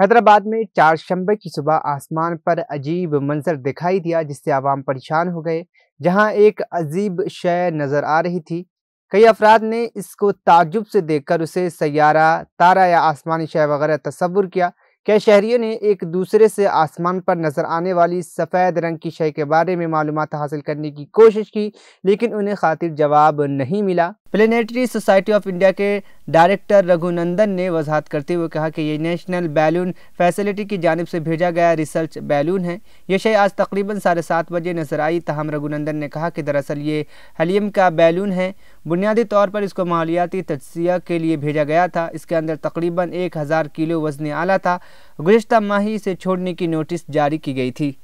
हैदराबाद में चार शंबे की सुबह आसमान पर अजीब मंजर दिखाई दिया जिससे आवाम परेशान हो गए जहां एक अजीब शय नज़र आ रही थी कई अफराद ने इसको ताजुब से देखकर उसे सैारा तारा या आसमानी शय वगैरह तस्वुर किया क्या शहरियों ने एक दूसरे से आसमान पर नज़र आने वाली सफ़ेद रंग की शय के बारे में मालूम हासिल करने की कोशिश की लेकिन उन्हें खातिर जवाब नहीं मिला प्लेनेटरी सोसाइटी ऑफ इंडिया के डायरेक्टर रघुनंदन ने वजाहत करते हुए कहा कि ये नेशनल बैलून फैसिलिटी की जानब से भेजा गया रिसर्च बैलून है यह शय आज तकरीबन साढ़े सात बजे नजर आई तहम रघुनंदन ने कहा कि दरअसल ये हलीम का बैलून है बुनियादी तौर पर इसको मालियाती तजिया के लिए भेजा गया था इसके अंदर तकरीबन एक हज़ार किलो वजन आला था गुज्त माही से छोड़ने की नोटिस जारी की गई थी